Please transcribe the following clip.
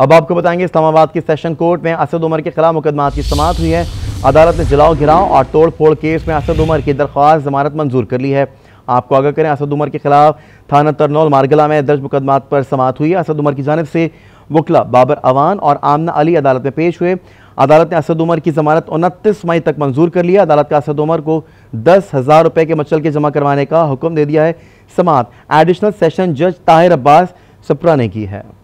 अब आपको बताएंगे इस्लामाबाद के सेशन कोर्ट में असद उमर के खिलाफ मुकदमा की समात हुई है अदालत ने जलाओ घिराओ और तोड़ फोड़ केस में असद उमर की दरख्वास्त जमानत मंजूर कर ली है आपको आगाह करें असद उमर के खिलाफ थाना तरनौल मारगला में दर्ज मुकदमा पर समात हुई है असद उमर की जानब से वकला बाबर अवान और आमना अली अदालत में पेश हुए अदालत ने असद उमर की जमानत उनतीस मई तक मंजूर कर लिया अदालत का असद उमर को दस हज़ार रुपये के मचल के जमा करवाने का हुक्म दे दिया है समाप्त एडिशनल सेशन जज ताहिर अब्बास सप्रा ने की है